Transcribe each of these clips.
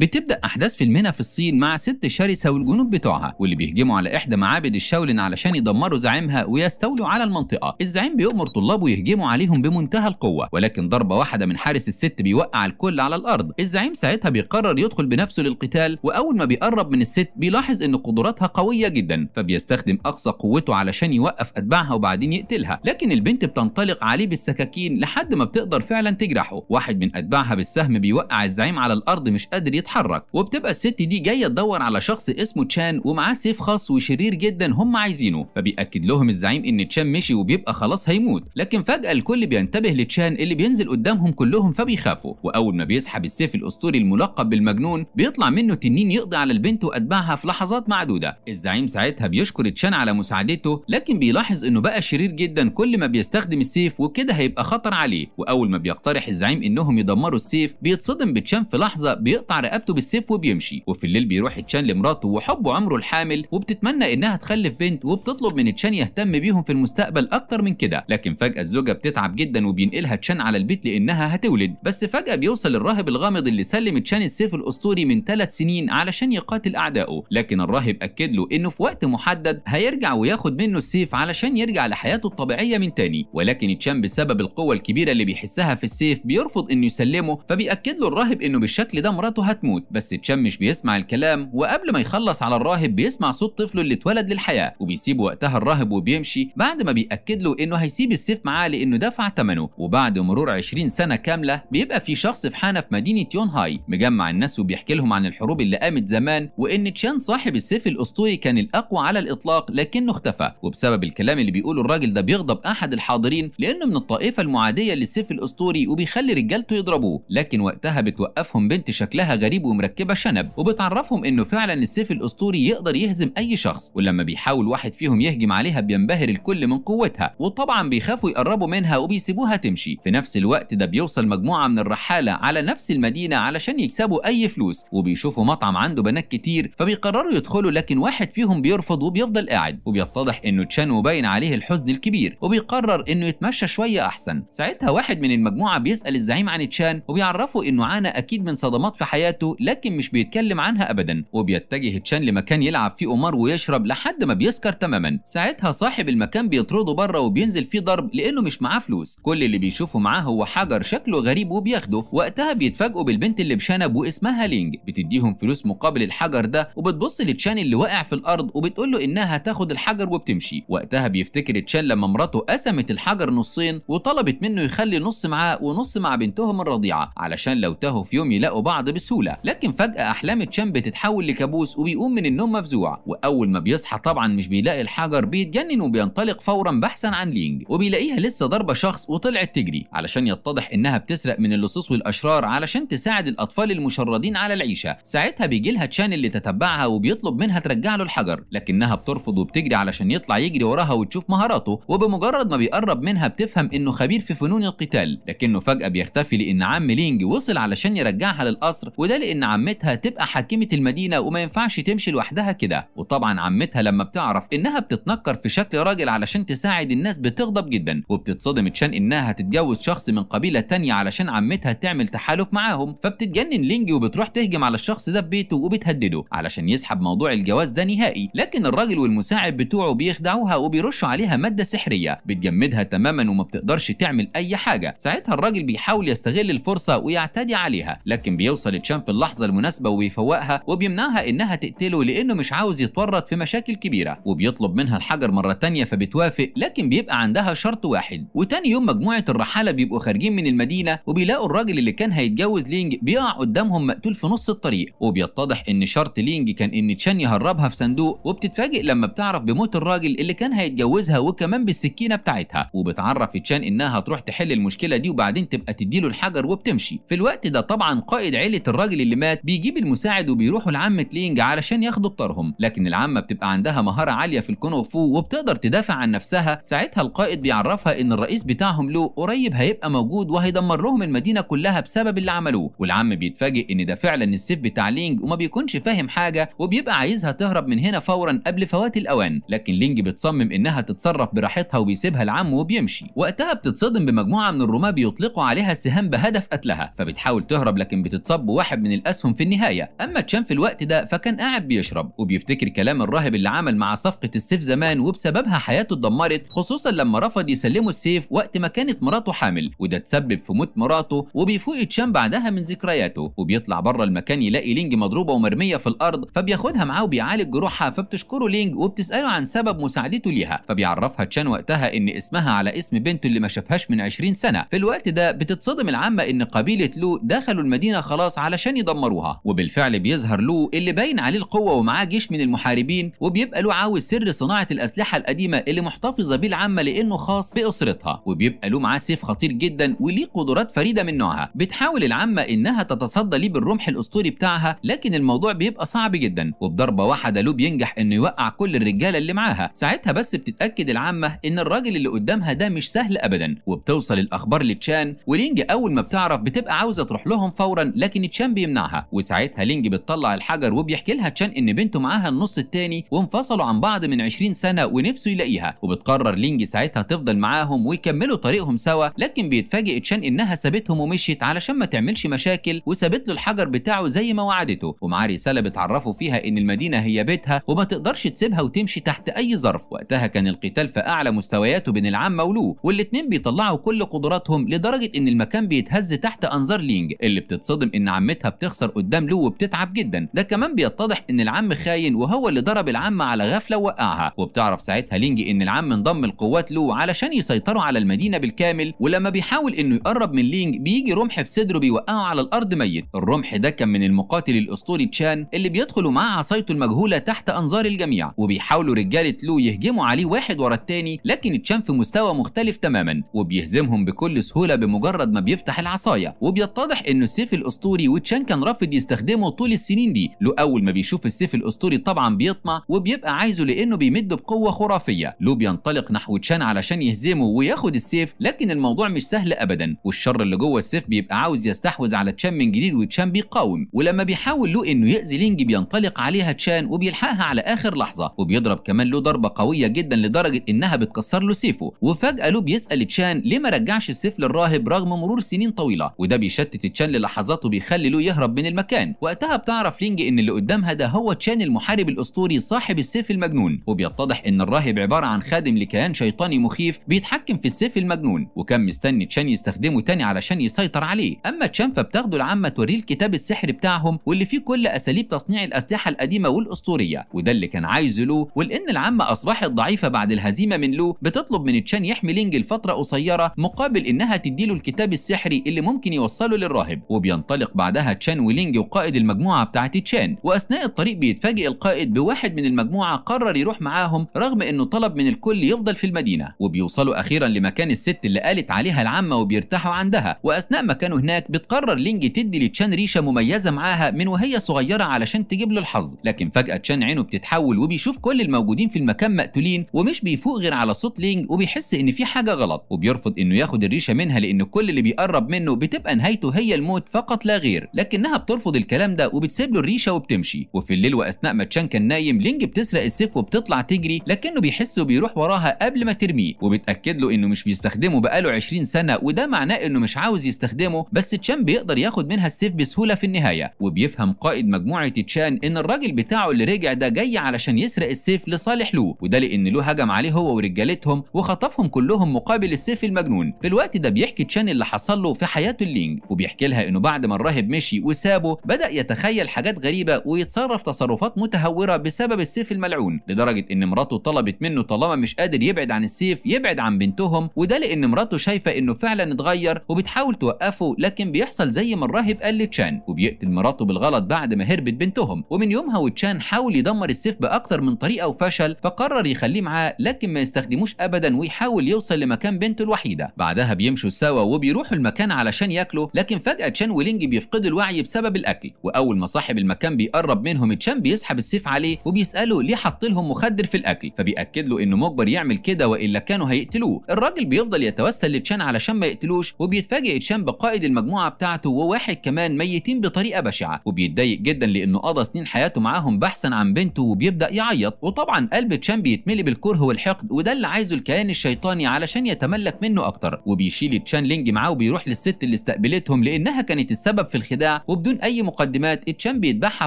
بتبدا احداث فيلمنا في الصين مع ست شرسه والجنود بتوعها واللي بيهجموا على احدى معابد الشاولين علشان يدمروا زعيمها ويستولوا على المنطقه الزعيم بيامر طلابه يهجموا عليهم بمنتهى القوه ولكن ضربه واحده من حارس الست بيوقع الكل على الارض الزعيم ساعتها بيقرر يدخل بنفسه للقتال واول ما بيقرب من الست بيلاحظ ان قدراتها قويه جدا فبيستخدم اقصى قوته علشان يوقف اتباعها وبعدين يقتلها لكن البنت بتنطلق عليه بالسكاكين لحد ما بتقدر فعلا تجرحه واحد من اتباعها بالسهم بيوقع الزعيم على الارض مش قادر يضحك بتتحرك وبتبقى الست دي جايه تدور على شخص اسمه تشان ومعاه سيف خاص وشرير جدا هم عايزينه فبيأكد لهم الزعيم ان تشان مشي وبيبقى خلاص هيموت لكن فجأة الكل بينتبه لتشان اللي بينزل قدامهم كلهم فبيخافوا واول ما بيسحب السيف الاسطوري الملقب بالمجنون بيطلع منه تنين يقضي على البنت واتباعها في لحظات معدوده الزعيم ساعتها بيشكر تشان على مساعدته لكن بيلاحظ انه بقى شرير جدا كل ما بيستخدم السيف وكده هيبقى خطر عليه واول ما بيقترح الزعيم انهم يدمروا السيف بيتصدم بتشان في لحظه بيقطع رقبه رقبته بالسيف وبيمشي وفي الليل بيروح تشان لمراته وحبه عمرو الحامل وبتتمنى انها تخلف بنت وبتطلب من تشان يهتم بيهم في المستقبل اكتر من كده لكن فجاه الزوجه بتتعب جدا وبينقلها تشان على البيت لانها هتولد بس فجاه بيوصل الراهب الغامض اللي سلم تشان السيف الاسطوري من ثلاث سنين علشان يقاتل اعدائه لكن الراهب اكد له انه في وقت محدد هيرجع وياخد منه السيف علشان يرجع لحياته الطبيعيه من تاني ولكن تشان بسبب القوه الكبيره اللي بيحسها في السيف بيرفض انه يسلمه فبياكد له الراهب انه بالشكل ده مراته هت هتموت بس تشمش بيسمع الكلام وقبل ما يخلص على الراهب بيسمع صوت طفله اللي اتولد للحياه وبيسيب وقتها الراهب وبيمشي بعد ما بيأكد له انه هيسيب السيف معاه لانه دفع ثمنه وبعد مرور 20 سنه كامله بيبقى في شخص في حانه في مدينه يونهاي مجمع الناس وبيحكي لهم عن الحروب اللي قامت زمان وان تشان صاحب السيف الاسطوري كان الاقوى على الاطلاق لكنه اختفى وبسبب الكلام اللي بيقوله الراجل ده بيغضب احد الحاضرين لانه من الطائفه المعاديه للسيف الاسطوري وبيخلي رجالته يضربوه لكن وقتها بتوقفهم بنت شكلها غريب غريب ومركبه شنب وبتعرفهم انه فعلا السيف الاسطوري يقدر يهزم اي شخص ولما بيحاول واحد فيهم يهجم عليها بينبهر الكل من قوتها وطبعا بيخافوا يقربوا منها وبيسيبوها تمشي في نفس الوقت ده بيوصل مجموعه من الرحاله على نفس المدينه علشان يكسبوا اي فلوس وبيشوفوا مطعم عنده بنات كتير فبيقرروا يدخلوا لكن واحد فيهم بيرفض وبيفضل قاعد وبيتضح انه تشانو باين عليه الحزن الكبير وبيقرر انه يتمشى شويه احسن ساعتها واحد من المجموعه بيسال الزعيم عن تشان وبيعرفه انه عانى اكيد من صدمات في حياته حياته لكن مش بيتكلم عنها ابدا وبيتجه تشان لمكان يلعب فيه قمار ويشرب لحد ما بيسكر تماما ساعتها صاحب المكان بيطرده بره وبينزل فيه ضرب لانه مش معاه فلوس كل اللي بيشوفه معاه هو حجر شكله غريب وبياخده وقتها بيتفاجئوا بالبنت اللي بشنب واسمها لينج بتديهم فلوس مقابل الحجر ده وبتبص لتشان اللي واقع في الارض وبتقول له انها هتاخد الحجر وبتمشي وقتها بيفتكر تشان لما مراته قسمت الحجر نصين وطلبت منه يخلي نص معاه ونص مع بنتهم الرضيعه علشان لو تاهوا في يوم يلاقوا بعض بسهوله لكن فجأة أحلام تشان بتتحول لكابوس وبيقوم من النوم مفزوع وأول ما بيصحى طبعا مش بيلاقي الحجر بيتجنن وبينطلق فورا بحثا عن لينج وبيلاقيها لسه ضربة شخص وطلعت تجري علشان يتضح إنها بتسرق من اللصوص والأشرار علشان تساعد الأطفال المشردين على العيشة ساعتها بيجي لها تشان اللي تتبعها وبيطلب منها ترجع له الحجر لكنها بترفض وبتجري علشان يطلع يجري وراها وتشوف مهاراته وبمجرد ما بيقرب منها بتفهم إنه خبير في فنون القتال لكنه فجأة بيختفي لأن عم لينج وصل علشان يرجعها للقصر وده لان عمتها تبقى حاكمه المدينه وما ينفعش تمشي لوحدها كده وطبعا عمتها لما بتعرف انها بتتنكر في شكل راجل علشان تساعد الناس بتغضب جدا وبتتصدم تشان انها هتتجوز شخص من قبيله تانية علشان عمتها تعمل تحالف معاهم فبتتجنن لينجي وبتروح تهجم على الشخص ده ببيته وبتهدده علشان يسحب موضوع الجواز ده نهائي لكن الراجل والمساعد بتوعه بيخدعوها وبيرشوا عليها ماده سحريه بتجمدها تماما وما بتقدرش تعمل اي حاجه ساعتها الراجل بيحاول يستغل الفرصه ويعتدي عليها لكن بيوصل تشان في اللحظه المناسبه وبيفوقها وبيمنعها انها تقتله لانه مش عاوز يتورط في مشاكل كبيره وبيطلب منها الحجر مره ثانيه فبتوافق لكن بيبقى عندها شرط واحد وتاني يوم مجموعه الرحاله بيبقوا خارجين من المدينه وبيلاقوا الراجل اللي كان هيتجوز لينج بيقع قدامهم مقتول في نص الطريق وبيتضح ان شرط لينج كان ان تشان يهربها في صندوق وبتتفاجئ لما بتعرف بموت الراجل اللي كان هيتجوزها وكمان بالسكينه بتاعتها وبتعرف تشان انها هتروح تحل المشكله دي وبعدين تبقى تديله الحجر وبتمشي في الوقت ده طبعا قائد عيله الراجل الراجل اللي مات بيجيب المساعد وبيروحوا لعمة لينج علشان ياخدوا بطارهم لكن العمة بتبقى عندها مهارة عالية في الكونوفو وبتقدر تدافع عن نفسها ساعتها القائد بيعرفها ان الرئيس بتاعهم لو قريب هيبقى موجود وهيدمر لهم المدينة كلها بسبب اللي عملوه والعم بيتفاجئ ان ده فعلا السيف بتاع لينج وما بيكونش فاهم حاجة وبيبقى عايزها تهرب من هنا فورا قبل فوات الاوان لكن لينج بتصمم انها تتصرف براحتها وبيسيبها العم وبيمشي وقتها بتتصدم بمجموعة من الرماة بيطلقوا عليها السهام بهدف قتلها فبتحاول تهرب لكن بتتصب واحد من من الأسهم في النهاية أما تشان في الوقت ده فكان قاعد بيشرب وبيفتكر كلام الراهب اللي عمل مع صفقة السيف زمان وبسببها حياته اتدمرت خصوصا لما رفض يسلمه السيف وقت ما كانت مراته حامل وده تسبب في موت مراته وبيفوق تشان بعدها من ذكرياته وبيطلع بره المكان يلاقي لينج مضروبة ومرمية في الأرض فبياخدها معاه وبيعالج جروحها فبتشكره لينج وبتسأله عن سبب مساعدته ليها فبيعرفها تشان وقتها إن اسمها على اسم بنته اللي ما شافهاش من 20 سنة في الوقت ده بتتصدم العامة إن قبيلة لو دخلوا المدينة خلاص علشان عشان يدمروها وبالفعل بيظهر لو اللي باين عليه القوه ومعاه جيش من المحاربين وبيبقى له عاوز سر صناعه الاسلحه القديمه اللي محتفظه بيه العامه لانه خاص باسرتها وبيبقى له معاه سيف خطير جدا وليه قدرات فريده من نوعها بتحاول العامه انها تتصدى ليه بالرمح الاسطوري بتاعها لكن الموضوع بيبقى صعب جدا وبضربه واحده لو بينجح انه يوقع كل الرجاله اللي معاها ساعتها بس بتتاكد العامه ان الراجل اللي قدامها ده مش سهل ابدا وبتوصل الاخبار لتشان ولينج اول ما بتعرف بتبقى عاوزه تروح لهم فورا لكن تشان بيمنعها وساعتها لينج بتطلع الحجر وبيحكي لها تشان ان بنته معاها النص التاني وانفصلوا عن بعض من 20 سنه ونفسه يلاقيها وبتقرر لينج ساعتها تفضل معاهم ويكملوا طريقهم سوا لكن بيتفاجئ تشان انها سابتهم ومشيت علشان ما تعملش مشاكل وسابت له الحجر بتاعه زي ما وعدته ومعاه رساله بتعرفه فيها ان المدينه هي بيتها وما تقدرش تسيبها وتمشي تحت اي ظرف وقتها كان القتال في اعلى مستوياته بين العم ولو والاتنين بيطلعوا كل قدراتهم لدرجه ان المكان بيتهز تحت انظار لينج اللي بتتصدم ان عمتها بتخسر قدام لو وبتتعب جدا ده كمان بيتضح ان العم خاين وهو اللي ضرب العم على غفله ووقعها وبتعرف ساعتها لينجي ان العم انضم لقوات لو علشان يسيطروا على المدينه بالكامل ولما بيحاول انه يقرب من لينج بيجي رمح في صدره بيوقعه على الارض ميت الرمح ده كان من المقاتل الاسطوري تشان اللي بيدخل مع عصايته المجهوله تحت انظار الجميع وبيحاولوا رجاله لو يهجموا عليه واحد ورا الثاني لكن تشان في مستوى مختلف تماما وبيهزمهم بكل سهوله بمجرد ما بيفتح العصايه وبيتضح انه السيف الاسطوري وتشان زيدان كان رافض يستخدمه طول السنين دي له اول ما بيشوف السيف الاسطوري طبعا بيطمع وبيبقى عايزه لانه بيمد بقوه خرافيه لو بينطلق نحو تشان علشان يهزمه وياخد السيف لكن الموضوع مش سهل ابدا والشر اللي جوه السيف بيبقى عاوز يستحوذ على تشان من جديد وتشان بيقاوم ولما بيحاول لو انه يأذي لينج بينطلق عليها تشان وبيلحقها على اخر لحظه وبيضرب كمان له ضربه قويه جدا لدرجه انها بتكسر له سيفه وفجاه لو بيسال تشان ليه ما رجعش السيف للراهب رغم مرور سنين طويله وده بيشتت تشان للحظات وبيخلي له يهرب من المكان وقتها بتعرف لينج ان اللي قدامها ده هو تشان المحارب الاسطوري صاحب السيف المجنون وبيتضح ان الراهب عباره عن خادم لكيان شيطاني مخيف بيتحكم في السيف المجنون وكان مستني تشان يستخدمه تاني علشان يسيطر عليه اما تشان فبتاخده العمه توريه الكتاب السحر بتاعهم واللي فيه كل اساليب تصنيع الاسلحه القديمه والاسطوريه وده اللي كان عايزه لو ولان العمه اصبحت ضعيفه بعد الهزيمه من لو بتطلب من تشان يحمي لينج لفتره قصيره مقابل انها تديله الكتاب السحري اللي ممكن يوصله للراهب وبينطلق بعدها تشان ولينج وقائد المجموعة بتاعة تشان وأثناء الطريق بيتفاجئ القائد بواحد من المجموعة قرر يروح معاهم رغم إنه طلب من الكل يفضل في المدينة وبيوصلوا أخيرا لمكان الست اللي قالت عليها العمة وبيرتاحوا عندها وأثناء ما كانوا هناك بتقرر لينج تدي لتشان ريشة مميزة معاها من وهي صغيرة علشان تجيب له الحظ لكن فجأة تشان عينه بتتحول وبيشوف كل الموجودين في المكان مقتولين ومش بيفوق غير على صوت لينج وبيحس إن في حاجة غلط وبيرفض إنه ياخد الريشة منها لأن كل اللي بيقرب منه بتبقى نهايته هي الموت فقط لا غير لكن لكنها بترفض الكلام ده وبتسيب له الريشه وبتمشي وفي الليل واثناء ما تشان كان نايم لينج بتسرق السيف وبتطلع تجري لكنه بيحس وبيروح وراها قبل ما ترميه وبتاكد له انه مش بيستخدمه بقاله 20 سنه وده معناه انه مش عاوز يستخدمه بس تشان بيقدر ياخد منها السيف بسهوله في النهايه وبيفهم قائد مجموعه تشان ان الراجل بتاعه اللي رجع ده جاي علشان يسرق السيف لصالح لو وده لان لو هجم عليه هو ورجالتهم وخطفهم كلهم مقابل السيف المجنون في الوقت ده بيحكي تشان اللي حصل له في حياته لينج وبيحكي لها انه بعد ما الراهب مشي وسابه بدأ يتخيل حاجات غريبة ويتصرف تصرفات متهورة بسبب السيف الملعون لدرجة إن مراته طلبت منه طالما مش قادر يبعد عن السيف يبعد عن بنتهم وده لأن مراته شايفة إنه فعلا اتغير وبتحاول توقفه لكن بيحصل زي ما الراهب قال لتشان وبيقتل مراته بالغلط بعد ما هربت بنتهم ومن يومها وتشان حاول يدمر السيف باكثر من طريقة وفشل فقرر يخليه معاه لكن ما يستخدموش أبدا ويحاول يوصل لمكان بنته الوحيدة بعدها بيمشوا سوا وبيروحوا المكان علشان ياكلوا لكن فجأة تشان ولينج بيفقدوا الوعي الوعي بسبب الاكل واول ما صاحب المكان بيقرب منهم تشان بيسحب السيف عليه وبيساله ليه حط لهم مخدر في الاكل فبياكد له انه مجبر يعمل كده والا كانوا هيقتلوه الراجل بيفضل يتوسل لتشان علشان ما يقتلوش وبيتفاجئ تشان بقائد المجموعه بتاعته وواحد كمان ميتين بطريقه بشعه وبيتضايق جدا لانه قضى سنين حياته معاهم بحثا عن بنته وبيبدا يعيط وطبعا قلب تشان بيتملي بالكره والحقد وده اللي عايزه الكيان الشيطاني علشان يتملك منه اكتر وبيشيل تشان لينج معاه وبيروح للست اللي استقبلتهم لانها كانت السبب في الخداع وبدون اي مقدمات اتشان بيتبعها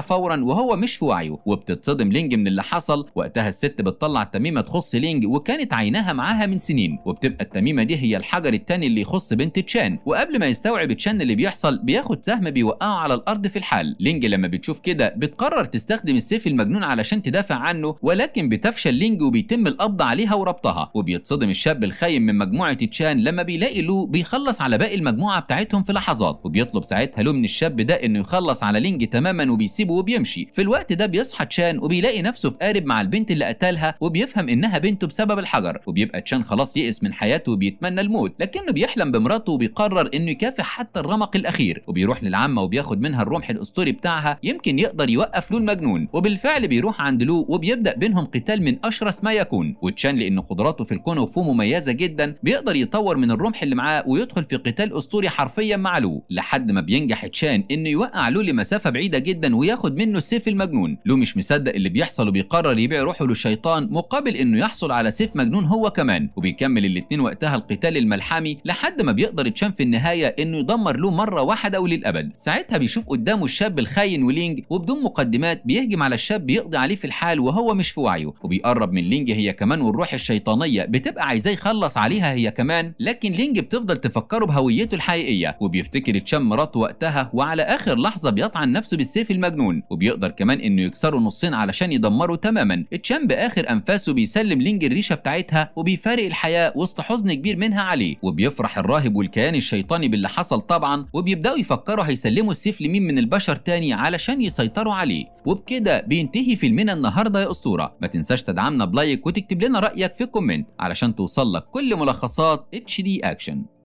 فورا وهو مش في وعيه وبتتصدم لينج من اللي حصل وقتها الست بتطلع التميمه تخص لينج وكانت عينها معاها من سنين وبتبقى التميمه دي هي الحجر التاني اللي يخص بنت تشان وقبل ما يستوعب تشان اللي بيحصل بياخد سهم بيوقعه على الارض في الحال لينج لما بتشوف كده بتقرر تستخدم السيف المجنون علشان تدافع عنه ولكن بتفشل لينج وبيتم القبض عليها وربطها وبيتصدم الشاب الخاين من مجموعه تشان لما بيلاقي لو بيخلص على باقي المجموعه بتاعتهم في لحظات وبيطلب ساعتها لو من الشاب الشاب ده انه يخلص على لينج تماما وبيسيبه وبيمشي في الوقت ده بيصحى تشان وبيلاقي نفسه في قارب مع البنت اللي قتلها وبيفهم انها بنته بسبب الحجر وبيبقى تشان خلاص يئس من حياته وبيتمنى الموت لكنه بيحلم بمراته وبيقرر انه يكافح حتى الرمق الاخير وبيروح للعمه وبياخد منها الرمح الاسطوري بتاعها يمكن يقدر يوقف له المجنون وبالفعل بيروح عند لو وبيبدا بينهم قتال من اشرس ما يكون وتشان لان قدراته في الكون وفو مميزه جدا بيقدر يطور من الرمح اللي معاه ويدخل في قتال اسطوري حرفيا مع لو لحد ما بينجح تشان انه يوقع لولي لمسافه بعيده جدا وياخد منه السيف المجنون لو مش مصدق اللي بيحصل وبيقرر يبيع روحه للشيطان مقابل انه يحصل على سيف مجنون هو كمان وبيكمل الاتنين وقتها القتال الملحمي لحد ما بيقدر تشان في النهايه انه يدمر لو مره واحده وللابد ساعتها بيشوف قدامه الشاب الخاين ولينج وبدون مقدمات بيهجم على الشاب بيقضي عليه في الحال وهو مش في وعيه وبيقرب من لينج هي كمان والروح الشيطانيه بتبقى عايزاه يخلص عليها هي كمان لكن لينج بتفضل تفكره بهويته الحقيقيه وبيفتكر تشان مراته وقتها وعلى على اخر لحظه بيطعن نفسه بالسيف المجنون وبيقدر كمان انه يكسره نصين علشان يدمره تماما اتشان باخر انفاسه بيسلم لينج الريشه بتاعتها وبيفارق الحياه وسط حزن كبير منها عليه وبيفرح الراهب والكيان الشيطاني باللي حصل طبعا وبيبداوا يفكروا هيسلموا السيف لمين من البشر تاني علشان يسيطروا عليه وبكده بينتهي فيلمنا النهارده يا اسطوره ما تنساش تدعمنا بلايك وتكتب لنا رايك في الكومنت علشان توصل لك كل ملخصات اتش دي اكشن